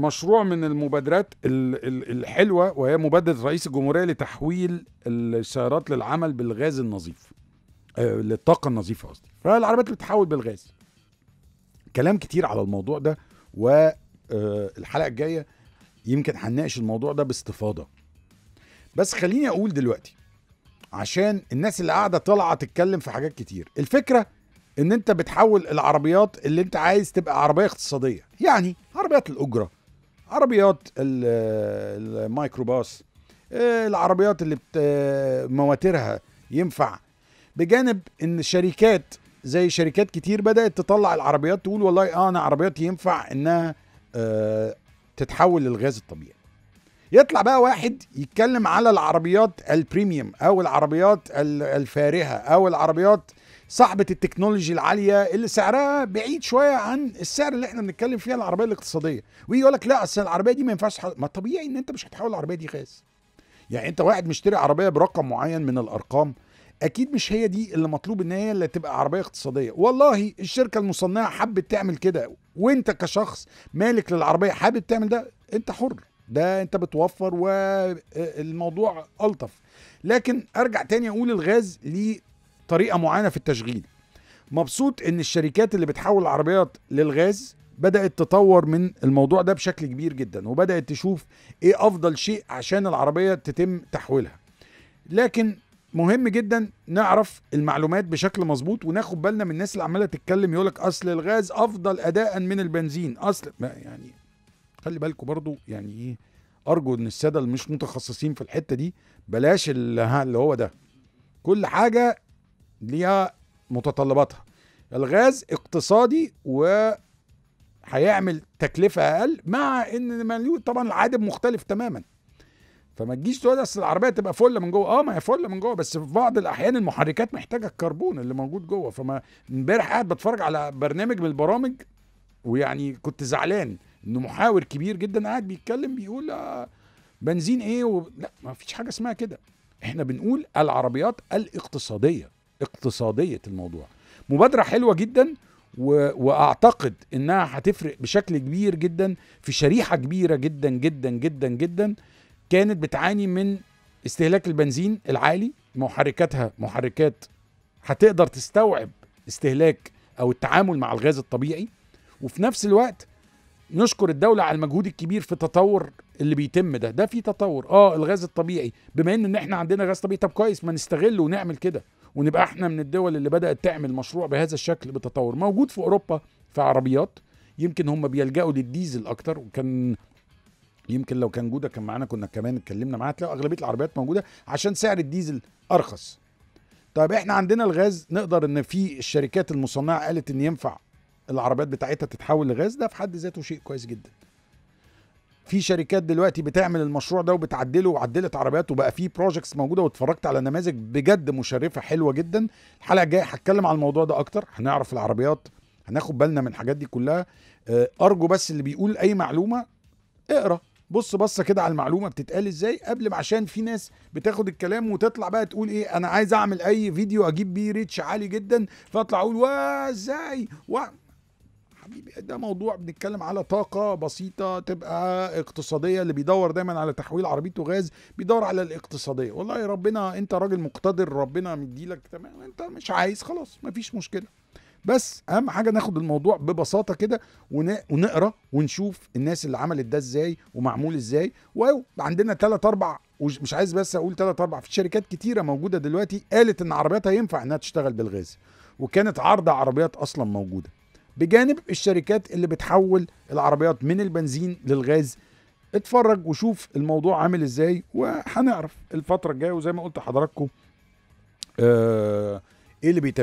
مشروع من المبادرات الحلوه وهي مبادره رئيس الجمهوريه لتحويل السيارات للعمل بالغاز النظيف آه، للطاقه النظيفه قصدي فالعربيات اللي بتتحول بالغاز كلام كتير على الموضوع ده والحلقه آه، الجايه يمكن هنناقش الموضوع ده باستفاضه بس خليني اقول دلوقتي عشان الناس اللي قاعده طالعه تتكلم في حاجات كتير الفكره ان انت بتحول العربيات اللي انت عايز تبقى عربيه اقتصاديه يعني عربيات الاجره عربيات الميكروباص آه، العربيات اللي بت آه، مواترها ينفع بجانب ان شركات زي شركات كتير بدات تطلع العربيات تقول والله اه انا عربياتي ينفع انها آه تتحول للغاز الطبيعي يطلع بقى واحد يتكلم على العربيات البريميوم او العربيات الفارهه او العربيات صاحبه التكنولوجي العاليه اللي سعرها بعيد شويه عن السعر اللي احنا بنتكلم فيها العربيه الاقتصاديه ويجي يقول لك لا اصل العربيه دي ما ينفعش حل... ما طبيعي ان انت مش هتحول العربيه دي غاز يعني انت واحد مشتري عربيه برقم معين من الارقام اكيد مش هي دي اللي مطلوب ان هي اللي تبقى عربيه اقتصاديه والله الشركه المصنعه حبت تعمل كده وانت كشخص مالك للعربيه حابب تعمل ده انت حر ده انت بتوفر والموضوع آه، الطف لكن ارجع تاني اقول الغاز ليه طريقه معينه في التشغيل مبسوط ان الشركات اللي بتحول العربيات للغاز بدات تطور من الموضوع ده بشكل كبير جدا وبدات تشوف ايه افضل شيء عشان العربيه تتم تحويلها لكن مهم جدا نعرف المعلومات بشكل مظبوط وناخد بالنا من الناس اللي عماله تتكلم يقولك اصل الغاز افضل اداء من البنزين اصل يعني خلي بالكم برضو يعني ايه ارجو ان الساده اللي مش متخصصين في الحته دي بلاش اللي هو ده كل حاجه ليها متطلباتها الغاز اقتصادي و هيعمل تكلفه اقل مع ان طبعا العادم مختلف تماما فما تجيش تقول اصل العربيه تبقى فله من جوه اه ما هي فله من جوه بس في بعض الاحيان المحركات محتاجه الكربون اللي موجود جوه فما امبارح قاعد بتفرج على برنامج من البرامج ويعني كنت زعلان إن محاور كبير جدا قاعد بيتكلم بيقول آه بنزين ايه و... لا ما فيش حاجه اسمها كده احنا بنقول العربيات الاقتصاديه اقتصاديه الموضوع مبادره حلوه جدا و... واعتقد انها هتفرق بشكل كبير جدا في شريحه كبيره جدا جدا جدا جدا كانت بتعاني من استهلاك البنزين العالي محركاتها محركات هتقدر تستوعب استهلاك او التعامل مع الغاز الطبيعي وفي نفس الوقت نشكر الدولة على المجهود الكبير في التطور اللي بيتم ده ده في تطور اه الغاز الطبيعي بما ان احنا عندنا غاز طبيعي طب كويس ما نستغله ونعمل كده ونبقى احنا من الدول اللي بدات تعمل مشروع بهذا الشكل بتطور موجود في اوروبا في عربيات يمكن هم بيلجأوا للديزل اكتر وكان يمكن لو كان جوده كان معانا كنا كمان اتكلمنا معاه تلاقوا اغلبيه العربيات موجوده عشان سعر الديزل ارخص طيب احنا عندنا الغاز نقدر ان في الشركات المصنعه قالت ان ينفع العربيات بتاعتها تتحول لغاز ده في حد ذاته شيء كويس جدا في شركات دلوقتي بتعمل المشروع ده وبتعدله وعدلت عربيات وبقى في بروجكتس موجوده واتفرجت على نماذج بجد مشرفه حلوه جدا الحلقه الجايه هتكلم على الموضوع ده اكتر هنعرف العربيات هناخد بالنا من الحاجات دي كلها آه، ارجو بس اللي بيقول اي معلومه اقرا بص بصه كده على المعلومه بتتقال ازاي قبل ما عشان في ناس بتاخد الكلام وتطلع بقى تقول ايه انا عايز اعمل اي فيديو اجيب بيه ريتش عالي جدا فاطلع اقول وازاي حبيبي ده موضوع بنتكلم على طاقة بسيطة تبقى اقتصادية اللي بيدور دايما على تحويل عربيته غاز بيدور على الاقتصادية والله يا ربنا انت راجل مقتدر ربنا مديلك تمام انت مش عايز خلاص مفيش مشكلة بس اهم حاجة ناخد الموضوع ببساطة كده ونقرا ونشوف الناس اللي عملت ده ازاي ومعمول ازاي وعندنا ثلاث اربع مش عايز بس اقول ثلاث اربع في شركات كتيرة موجودة دلوقتي قالت ان عربياتها ينفع انها تشتغل بالغاز وكانت عرض عربيات اصلا موجوده بجانب الشركات اللي بتحول العربيات من البنزين للغاز اتفرج وشوف الموضوع عامل ازاي وهنعرف الفتره الجايه وزي ما قلت لحضراتكم آه ايه اللي بيتم